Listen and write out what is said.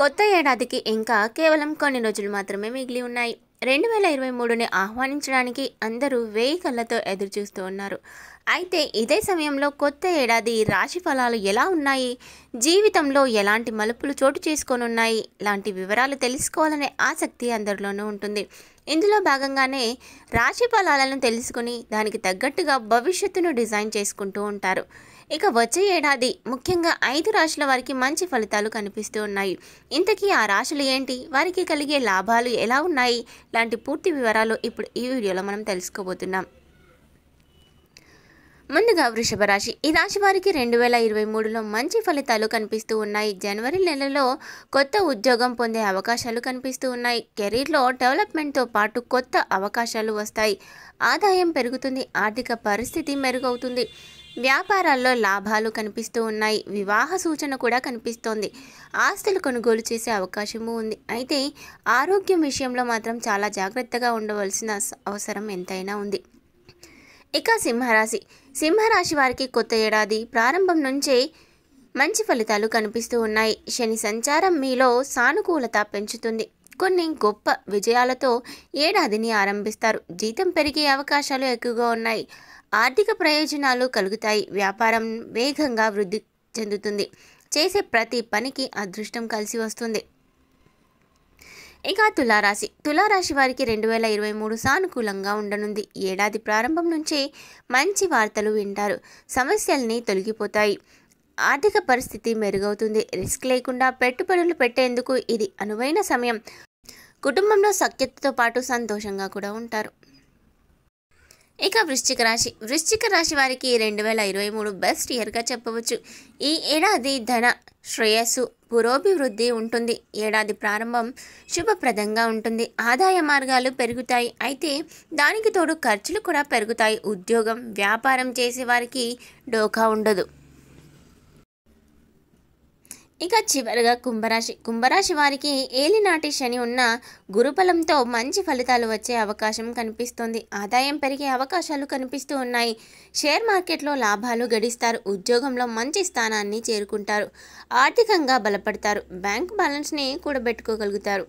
కొత్త ఏడాదికి ఇంకా కేవలం కొన్ని రోజులు మాత్రమే మిగిలి ఉన్నాయి రెండు వేల ఇరవై మూడుని ఆహ్వానించడానికి అందరూ వేయి కళ్ళతో ఎదురుచూస్తూ ఉన్నారు అయితే ఇదే సమయంలో కొత్త ఏడాది రాశి ఫలాలు ఎలా ఉన్నాయి జీవితంలో ఎలాంటి మలుపులు చోటు చేసుకొని ఉన్నాయి లాంటి వివరాలు తెలుసుకోవాలనే ఆసక్తి అందరిలోనూ ఉంటుంది ఇందులో భాగంగానే రాశి ఫలాలను తెలుసుకుని దానికి తగ్గట్టుగా భవిష్యత్తును డిజైన్ చేసుకుంటూ ఉంటారు ఇక వచ్చే ఏడాది ముఖ్యంగా ఐదు రాశుల వారికి మంచి ఫలితాలు కనిపిస్తూ ఉన్నాయి ఇంతకీ ఆ రాశులు ఏంటి వారికి కలిగే లాభాలు ఎలా ఉన్నాయి లాంటి పూర్తి వివరాలు ఇప్పుడు ఈ వీడియోలో మనం తెలుసుకోబోతున్నాం ముందుగా వృషభ రాశి ఈ రాశి వారికి రెండు వేల ఇరవై మూడులో మంచి ఫలితాలు కనిపిస్తూ ఉన్నాయి జనవరి నెలలో కొత్త ఉద్యోగం పొందే అవకాశాలు కనిపిస్తూ ఉన్నాయి కెరీర్లో డెవలప్మెంట్తో పాటు కొత్త అవకాశాలు వస్తాయి ఆదాయం పెరుగుతుంది ఆర్థిక పరిస్థితి మెరుగవుతుంది వ్యాపారాల్లో లాభాలు కనిపిస్తూ ఉన్నాయి వివాహ సూచన కూడా కనిపిస్తోంది ఆస్తులు కొనుగోలు చేసే అవకాశము ఉంది అయితే ఆరోగ్యం విషయంలో మాత్రం చాలా జాగ్రత్తగా ఉండవలసిన అవసరం ఎంతైనా ఉంది ఇక సింహరాశి సింహరాశి వారికి కొత్త ఏడాది ప్రారంభం నుంచే మంచి ఫలితాలు కనిపిస్తూ ఉన్నాయి శని సంచారం మీలో సానుకూలత పెంచుతుంది కొన్ని గొప్ప విజయాలతో ఏడాదిని ఆరంభిస్తారు జీతం పెరిగే అవకాశాలు ఎక్కువగా ఉన్నాయి ఆర్థిక ప్రయోజనాలు కలుగుతాయి వ్యాపారం వేగంగా వృద్ధి చెందుతుంది చేసే ప్రతి పనికి అదృష్టం కలిసి వస్తుంది ఇక తులారాశి తులారాశి వారికి రెండు వేల ఇరవై మూడు సానుకూలంగా ఉండనుంది ఏడాది ప్రారంభం నుంచే మంచి వార్తలు వింటారు సమస్యల్ని తొలగిపోతాయి ఆర్థిక పరిస్థితి మెరుగవుతుంది రిస్క్ లేకుండా పెట్టుబడులు పెట్టేందుకు ఇది అనువైన సమయం కుటుంబంలో సఖ్యతతో పాటు సంతోషంగా కూడా ఉంటారు ఇక వృశ్చిక రాశి వృశ్చిక రాశి వారికి రెండు వేల ఇరవై మూడు బెస్ట్ ఇయర్గా చెప్పవచ్చు ఈ ఏడాది ధన శ్రేయస్సు పురోభివృద్ధి ఉంటుంది ఏడాది ప్రారంభం శుభప్రదంగా ఉంటుంది ఆదాయ మార్గాలు పెరుగుతాయి అయితే దానికి తోడు ఖర్చులు కూడా పెరుగుతాయి ఉద్యోగం వ్యాపారం చేసే వారికి డోకా ఉండదు ఇక చివరిగా కుంభరాశి కుంభరాశి వారికి ఏలినాటి శని ఉన్న గురుబలంతో మంచి ఫలితాలు వచ్చే అవకాశం కనిపిస్తుంది ఆదాయం పెరిగే అవకాశాలు కనిపిస్తూ ఉన్నాయి షేర్ మార్కెట్లో లాభాలు గడిస్తారు ఉద్యోగంలో మంచి స్థానాన్ని చేరుకుంటారు ఆర్థికంగా బలపడతారు బ్యాంక్ బ్యాలెన్స్ని కూడబెట్టుకోగలుగుతారు